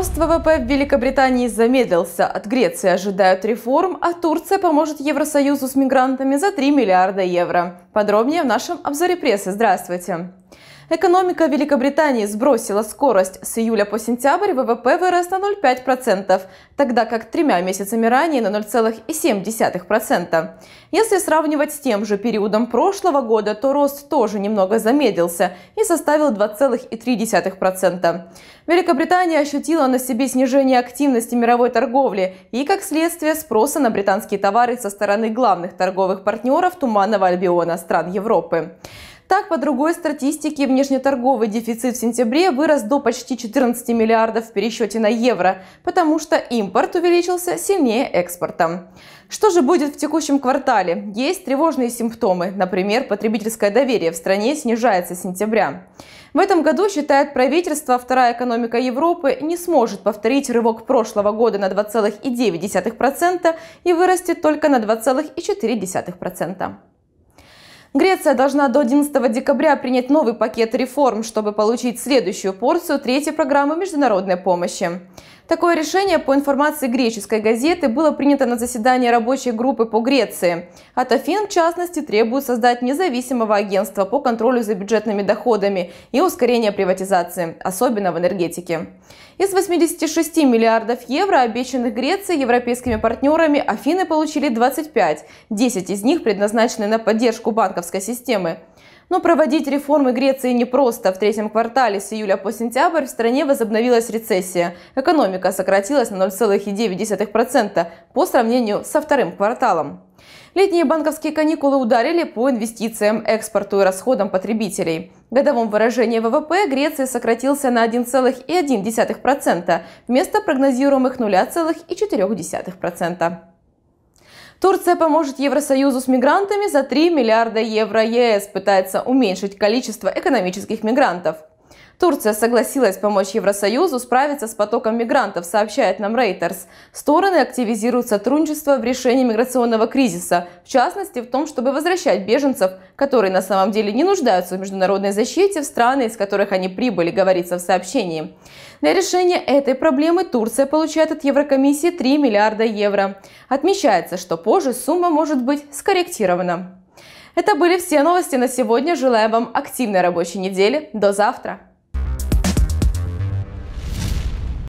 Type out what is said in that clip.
Рост ВВП в Великобритании замедлился. От Греции ожидают реформ, а Турция поможет Евросоюзу с мигрантами за 3 миллиарда евро. Подробнее в нашем обзоре прессы. Здравствуйте! Экономика Великобритании сбросила скорость. С июля по сентябрь ВВП вырос на 0,5%, тогда как тремя месяцами ранее на 0,7%. Если сравнивать с тем же периодом прошлого года, то рост тоже немного замедлился и составил 2,3%. Великобритания ощутила на себе снижение активности мировой торговли и, как следствие, спроса на британские товары со стороны главных торговых партнеров Туманного Альбиона стран Европы. Так, по другой статистике, внешнеторговый дефицит в сентябре вырос до почти 14 миллиардов в пересчете на евро, потому что импорт увеличился сильнее экспорта. Что же будет в текущем квартале? Есть тревожные симптомы, например, потребительское доверие в стране снижается с сентября. В этом году, считает правительство, вторая экономика Европы не сможет повторить рывок прошлого года на 2,9% и вырастет только на 2,4%. Греция должна до 11 декабря принять новый пакет реформ, чтобы получить следующую порцию третьей программы международной помощи. Такое решение, по информации греческой газеты, было принято на заседании рабочей группы по Греции. От Афин, в частности, требуют создать независимого агентства по контролю за бюджетными доходами и ускорение приватизации, особенно в энергетике. Из 86 миллиардов евро, обещанных Греции европейскими партнерами, Афины получили 25, 10 из них предназначены на поддержку банковской системы. Но проводить реформы Греции непросто. В третьем квартале с июля по сентябрь в стране возобновилась рецессия. Экономика сократилась на 0,9% по сравнению со вторым кварталом. Летние банковские каникулы ударили по инвестициям, экспорту и расходам потребителей. В годовом выражении ВВП Греции сократился на 1,1% вместо прогнозируемых 0,4%. Турция поможет Евросоюзу с мигрантами за 3 миллиарда евро. ЕС пытается уменьшить количество экономических мигрантов. Турция согласилась помочь Евросоюзу справиться с потоком мигрантов, сообщает нам Reuters. Стороны активизируют сотрудничество в решении миграционного кризиса, в частности в том, чтобы возвращать беженцев, которые на самом деле не нуждаются в международной защите, в страны, из которых они прибыли, говорится в сообщении. Для решения этой проблемы Турция получает от Еврокомиссии 3 миллиарда евро. Отмечается, что позже сумма может быть скорректирована. Это были все новости на сегодня. Желаю вам активной рабочей недели. До завтра!